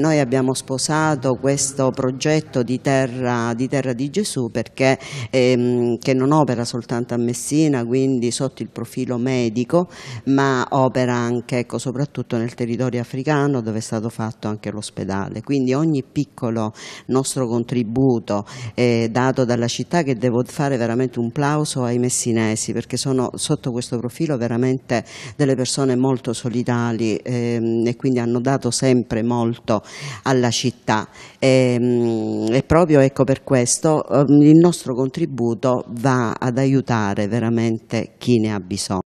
Noi abbiamo sposato questo progetto di terra di, terra di Gesù perché ehm, non opera soltanto a Messina, quindi sotto il profilo medico, ma opera anche ecco, soprattutto nel territorio africano dove è stato fatto anche l'ospedale. Quindi ogni piccolo nostro contributo eh, dato dalla città che devo fare veramente un plauso ai messinesi perché sono sotto questo profilo veramente delle persone molto solidali ehm, e quindi hanno dato sempre molto alla città e, ehm, e proprio ecco per questo ehm, il nostro contributo va ad aiutare veramente chi ne ha bisogno.